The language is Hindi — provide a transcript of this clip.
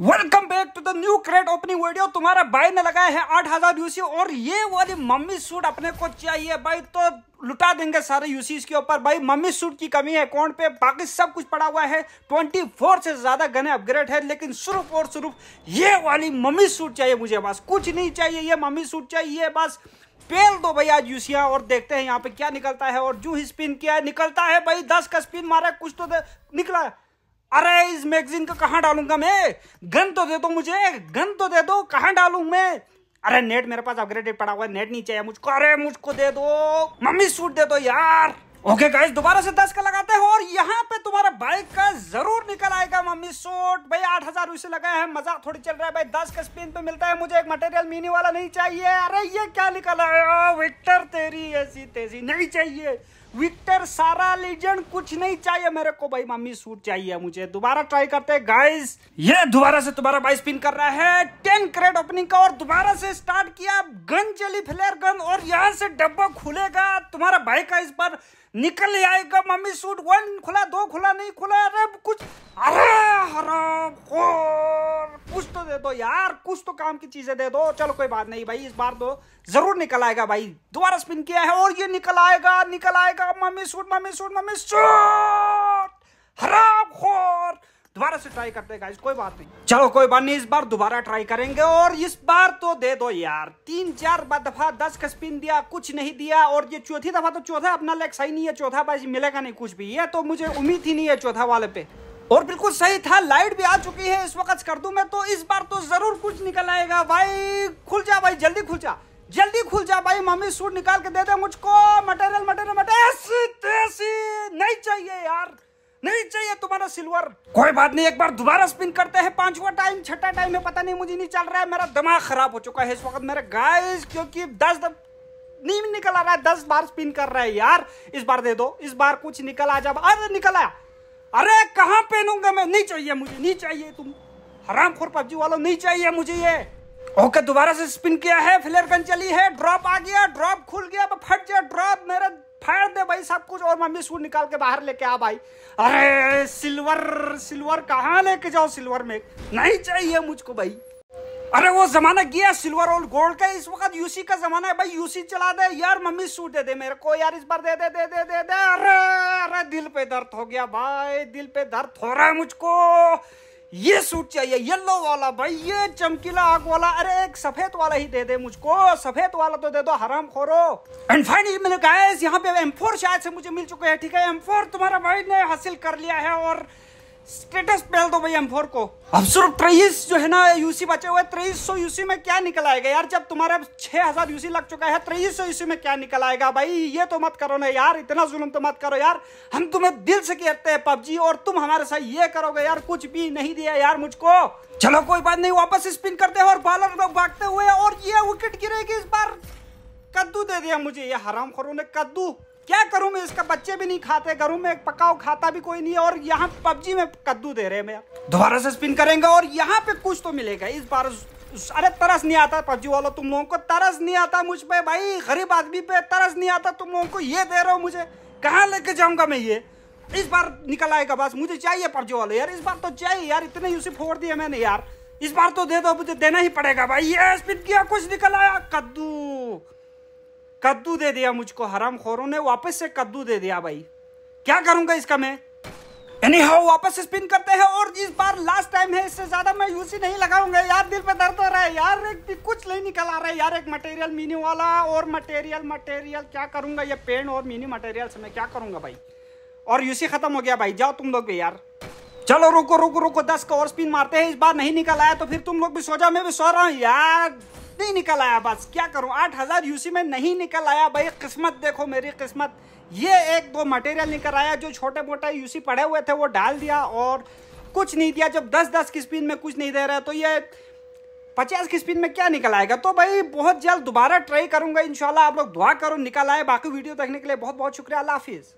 welcome back to the new crate opening video तुम्हारा भाई ने लगाया है आठ हजार यूसी और ये वाली मम्मी सूट अपने को चाहिए भाई तो लुटा देंगे सारे यूसीज के ऊपर भाई मम्मी सूट की कमी है अकाउंट पे बाकी सब कुछ पड़ा हुआ है ट्वेंटी फोर से ज्यादा गने अपग्रेड है लेकिन सिर्फ और सिर्फ ये वाली मम्मी सूट चाहिए मुझे बस कुछ नहीं चाहिए ये मम्मी सूट चाहिए बस पेल दो भाई आज यूसिया और देखते हैं यहाँ पे क्या निकलता है और जू ही स्पिन किया है निकलता है भाई दस का स्पिन मारा कुछ तो निकला अरे इस मैगजीन का कहाँ डालूंगा मैं गन तो दे दो मुझे गन तो दे दो कहाँ डालू मैं अरे नेट मेरे पास अपग्रेडेड पड़ा हुआ है नेट नहीं चाहिए मुझको अरे मुझको दे दो मम्मी सूट दे दो यार ओके गाइस दोबारा से दस का लगाते हैं और यहाँ पे तुम्हारा बाइक का जरूर निकल आएगा मम्मी सोट भाई आठ हजार उसे लगाया है मजाक थोड़ी चल रहा है भाई दस का स्पिन पे मिलता है मुझे एक मटेरियल मिनी वाला नहीं चाहिए अरे ये क्या निकल आया विक्टर तेरी ऐसी तेजी नहीं चाहिए विक्टर सारा लीजेंड कुछ नहीं चाहिए मेरे को भाई मम्मी सूट चाहिए मुझे दोबारा ट्राई करते हैं गाइस ये दोबारा से तुम्हारा बाइस पिन कर रहा है टेन क्रेड ओपनिंग का और दोबारा से स्टार्ट किया गन चली फ्लेयर गन और यहाँ से डब्बा खुलेगा तुम्हारा बाइक का इस बार निकल आएगा मम्मी सूट वन खुला दो खुला नहीं खुला अरे कुछ अरे हराम कुछ तो दे दो यार कुछ तो काम की चीजें दे दो चलो कोई बात नहीं भाई इस बार तो जरूर निकल आएगा भाई दोबारा स्पिन किया है और ये निकल आएगा निकल आएगा mummy suit mummy suit mummy suit हराम खो दोबारा से ट्राई करते हैं गाइस कोई बात नहीं चलो कोई बात नहीं इस बार दोबारा ट्राई करेंगे और इस बार तो दे दो यार तीन चार दफा दस का स्पिन दिया कुछ नहीं दिया और ये चौथी दफा तो चौथा अपना लेग सही नहीं है चौथा बाजी मिलेगा नहीं कुछ भी ये तो मुझे उम्मीद ही नहीं है चौथा वाले पे और बिल्कुल सही था लाइट भी आ चुकी है इस वक्त कर दू मैं तो इस बार तो जरूर कुछ निकल आएगा भाई खुल जा भाई जल्दी खुल जा जल्दी खुल जा भाई मम्मी सूट निकाल के दे दे मुझको मटेरियल मटेरियल मटेरियल नहीं चाहिए तुम्हारा सिल्वर कोई बात नहीं एक बार दोबारा स्पिन करते हैं पांचवा टाइम छठा टाइम है पता नहीं मुझे नहीं चल रहा है मेरा दिमाग खराब हो चुका है इस वक्त मेरे गाइस क्योंकि दस दब... नहीं निकल आ रहा है दस बार स्पिन कर रहा है यार इस बार दे दो इस बार कुछ निकल आ जाब अरे निकल आया अरे कहाँ पहनूंगा मैं नहीं चाहिए मुझे नहीं चाहिए तुम हराम खोर पबजी वालों नहीं चाहिए मुझे ये ओके दोबारा से स्पिन किया है फ्लेयर गन चली है ड्रॉप आ गया ड्रॉप खुल गया फट भाई सब कुछ और मम्मी सूट निकाल के बाहर लेके आ भाई अरे सिल्वर सिल्वर कहाँ लेके जाओ सिल्वर में नहीं चाहिए मुझको भाई अरे वो जमाना गया सिल्वर और गोल्ड का इस वक्त यूसी का जमाना है भाई यूसी चला दे यार मम्मी सूट दे दे मेरे को यार इस बार दे दे दे दे दे दे अरे अरे दिल पे दर्द हो गया भाई दिल पे दर्द हो रहा है मुझको ये सूट चाहिए येलो वाला भाई ये चमकीला आग वाला अरे एक सफेद वाला ही दे दे मुझको सफेद वाला तो दे दो हराम खोरो एंड फाइनली मैंने कहा यहाँ पे एम शायद से मुझे मिल चुके हैं ठीक है एम तुम्हारा भाई ने हासिल कर लिया है और स्टेटस पहल दो भाई एम फोर को अब सिर्फ तेईस जो है ना यूसी बचे हुए तेईस सौ यूसी में क्या निकल आएगा यार जब तुम्हारा छह हजार यूसी लग चुका है तेईस सौ यूसी में क्या निकल आएगा भाई ये तो मत करो ना यार इतना जुलम तो मत करो यार हम तुम्हें दिल से कहते हैं पबजी और तुम हमारे साथ ये करोगे यार कुछ भी नहीं दिया यार मुझको चलो कोई बात नहीं वापस स्पिन करते हैं और बॉलर लोग भागते हुए और ये विकेट गिरेगी इस बार कद्दू दे दिया मुझे ये हराम खोरों ने कद्दू क्या करूं मैं इसका बच्चे भी नहीं खाते घरों में पकाओ खाता भी कोई नहीं और यहाँ पबजी में कद्दू दे रहे हैं मैं दोबारा से स्पिन करेंगे और यहाँ पे कुछ तो मिलेगा इस बार अरे तरस नहीं आता पबजी वालों तुम लोगों को तरस नहीं आता मुझ पे भाई गरीब आदमी पे तरस नहीं आता तुम लोगों को ये दे रहे हो मुझे कहाँ लेके जाऊंगा मैं ये इस बार निकल आएगा बस मुझे चाहिए पबजी वाले यार इस बार तो चाहिए यार इतने यूसी फोड़ दिए मैंने यार इस बार तो दे दो मुझे देना ही पड़ेगा भाई ये स्पिन किया कुछ निकल आया कद्दू कद्दू दे दिया मुझको हराम खोरों ने वापस से कद्दू दे दिया भाई क्या करूंगा इसका मैं यानी हाउ वापस स्पिन करते हैं और इस बार लास्ट टाइम है इससे ज्यादा मैं यूसी नहीं लगाऊंगा यार दिल पे दर्द हो रहा है यार एक भी कुछ नहीं निकल आ रहा है यार एक मटेरियल मिनी वाला और मटेरियल मटेरियल क्या करूंगा ये पेन और मिनी मटेरियल से मैं क्या करूंगा भाई और यूसी खत्म हो गया भाई जाओ तुम लोग भी यार चलो रुको रुको रुको दस का और स्पिन मारते हैं इस बार नहीं निकल आया तो फिर तुम लोग भी सो जाओ मैं भी सो रहा हूँ यार नहीं निकल आया बस क्या करूं आठ हज़ार यूसी में नहीं निकल आया भाई किस्मत देखो मेरी किस्मत ये एक दो मटेरियल निकल आया जो छोटे मोटे यूसी पड़े हुए थे वो डाल दिया और कुछ नहीं दिया जब दस दस की स्पिन में कुछ नहीं दे रहा तो ये पचास की स्पीड में क्या निकल आएगा तो भाई बहुत जल्द दोबारा ट्राई करूंगा इनशाला आप लोग दुआ करो निकल आए बाकी वीडियो देखने के लिए बहुत बहुत शुक्रिया अल्लाह हाफिज़